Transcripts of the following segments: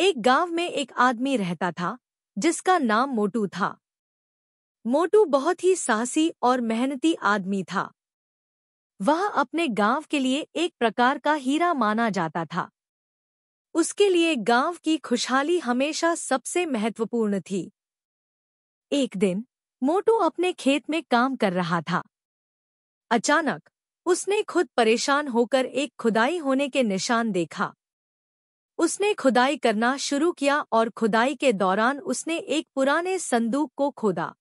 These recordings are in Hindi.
एक गांव में एक आदमी रहता था जिसका नाम मोटू था मोटू बहुत ही साहसी और मेहनती आदमी था वह अपने गांव के लिए एक प्रकार का हीरा माना जाता था उसके लिए गांव की खुशहाली हमेशा सबसे महत्वपूर्ण थी एक दिन मोटू अपने खेत में काम कर रहा था अचानक उसने खुद परेशान होकर एक खुदाई होने के निशान देखा उसने खुदाई करना शुरू किया और खुदाई के दौरान उसने एक पुराने संदूक को खोदा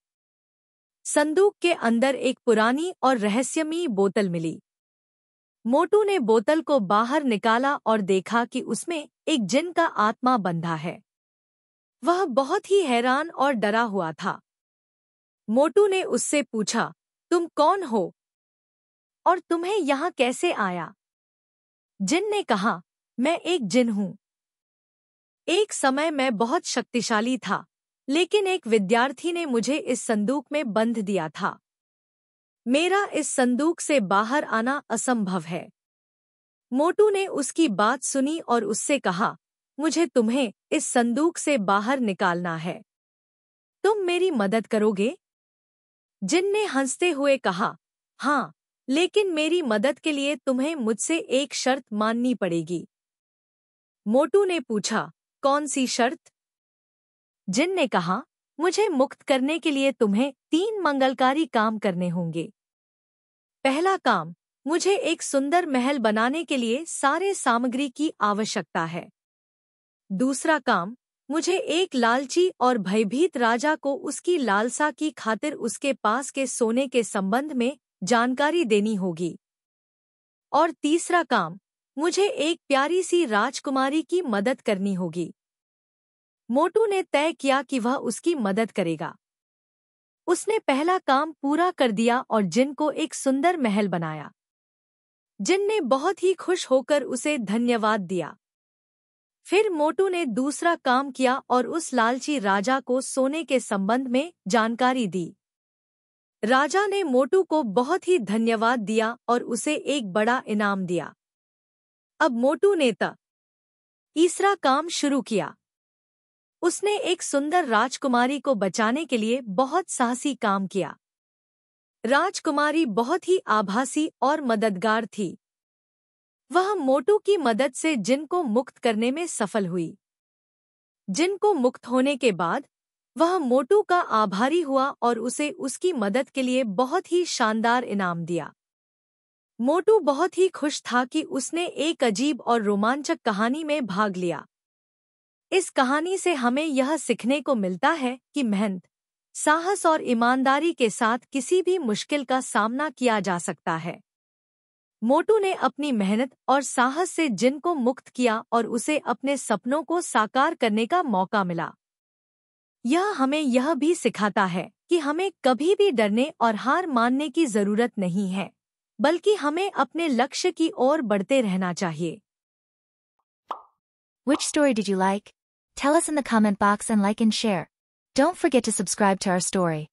संदूक के अंदर एक पुरानी और रहस्यमी बोतल मिली मोटू ने बोतल को बाहर निकाला और देखा कि उसमें एक जिन का आत्मा बंधा है वह बहुत ही हैरान और डरा हुआ था मोटू ने उससे पूछा तुम कौन हो और तुम्हें यहाँ कैसे आया जिन ने कहा मैं एक जिन हूँ एक समय मैं बहुत शक्तिशाली था लेकिन एक विद्यार्थी ने मुझे इस संदूक में बंध दिया था मेरा इस संदूक से बाहर आना असंभव है मोटू ने उसकी बात सुनी और उससे कहा मुझे तुम्हें इस संदूक से बाहर निकालना है तुम मेरी मदद करोगे जिन ने हंसते हुए कहा हां लेकिन मेरी मदद के लिए तुम्हें मुझसे एक शर्त माननी पड़ेगी मोटू ने पूछा कौन सी शर्त जिन ने कहा मुझे मुक्त करने के लिए तुम्हें तीन मंगलकारी काम करने होंगे पहला काम मुझे एक सुंदर महल बनाने के लिए सारे सामग्री की आवश्यकता है दूसरा काम मुझे एक लालची और भयभीत राजा को उसकी लालसा की खातिर उसके पास के सोने के संबंध में जानकारी देनी होगी और तीसरा काम मुझे एक प्यारी सी राजकुमारी की मदद करनी होगी मोटू ने तय किया कि वह उसकी मदद करेगा उसने पहला काम पूरा कर दिया और जिन को एक सुंदर महल बनाया जिन ने बहुत ही खुश होकर उसे धन्यवाद दिया फिर मोटू ने दूसरा काम किया और उस लालची राजा को सोने के संबंध में जानकारी दी राजा ने मोटू को बहुत ही धन्यवाद दिया और उसे एक बड़ा इनाम दिया अब मोटू ने तीसरा काम शुरू किया उसने एक सुंदर राजकुमारी को बचाने के लिए बहुत साहसी काम किया राजकुमारी बहुत ही आभासी और मददगार थी वह मोटू की मदद से जिन को मुक्त करने में सफल हुई जिन को मुक्त होने के बाद वह मोटू का आभारी हुआ और उसे उसकी मदद के लिए बहुत ही शानदार इनाम दिया मोटू बहुत ही खुश था कि उसने एक अजीब और रोमांचक कहानी में भाग लिया इस कहानी से हमें यह सीखने को मिलता है कि मेहनत साहस और ईमानदारी के साथ किसी भी मुश्किल का सामना किया जा सकता है मोटू ने अपनी मेहनत और साहस से जिन को मुक्त किया और उसे अपने सपनों को साकार करने का मौका मिला यह हमें यह भी सिखाता है कि हमें कभी भी डरने और हार मानने की जरूरत नहीं है बल्कि हमें अपने लक्ष्य की ओर बढ़ते रहना चाहिए which story did you like tell in the comment park and like and share don't forget to subscribe to our story